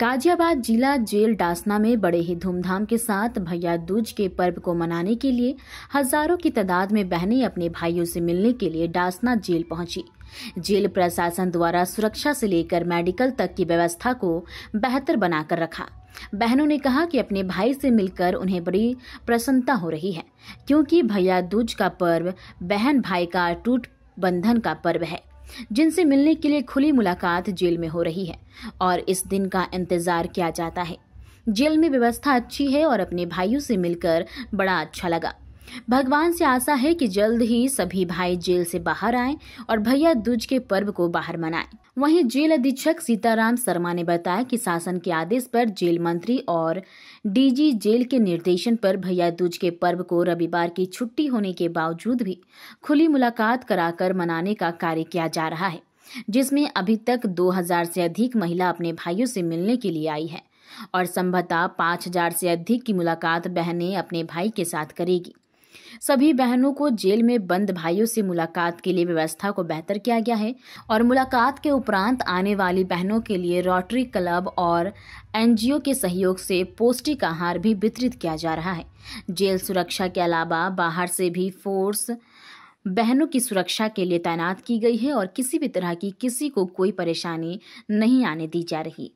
गाजियाबाद जिला जेल डासना में बड़े ही धूमधाम के साथ भैया दूज के पर्व को मनाने के लिए हजारों की तादाद में बहनें अपने भाइयों से मिलने के लिए डासना जेल पहुंची जेल प्रशासन द्वारा सुरक्षा से लेकर मेडिकल तक की व्यवस्था को बेहतर बनाकर रखा बहनों ने कहा कि अपने भाई से मिलकर उन्हें बड़ी प्रसन्नता हो रही है क्योंकि भैया दूज का पर्व बहन भाई का टूट बंधन का पर्व है जिनसे मिलने के लिए खुली मुलाकात जेल में हो रही है और इस दिन का इंतजार किया जाता है जेल में व्यवस्था अच्छी है और अपने भाइयों से मिलकर बड़ा अच्छा लगा भगवान से आशा है कि जल्द ही सभी भाई जेल से बाहर आएं और भैया दूज के पर्व को बाहर मनाएं। वहीं जेल अधीक्षक सीताराम शर्मा ने बताया कि शासन के आदेश पर जेल मंत्री और डीजी जेल के निर्देशन पर भैया दूज के पर्व को रविवार की छुट्टी होने के बावजूद भी खुली मुलाकात कराकर मनाने का कार्य किया जा रहा है जिसमें अभी तक 2000 से अधिक महिला अपने भाइयों से मिलने के लिए आई है और संभवतः 5000 से अधिक की मुलाकात बहनें अपने भाई के साथ करेगी सभी बहनों को जेल में बंद भाइयों से मुलाकात के लिए व्यवस्था को बेहतर किया गया है और मुलाकात के उपरांत आने वाली बहनों के लिए रोटरी क्लब और एनजीओ के सहयोग से पौष्टिक आहार भी वितरित किया जा रहा है जेल सुरक्षा के अलावा बाहर से भी फोर्स बहनों की सुरक्षा के लिए तैनात की गई है और किसी भी तरह की किसी को कोई परेशानी नहीं आने दी जा रही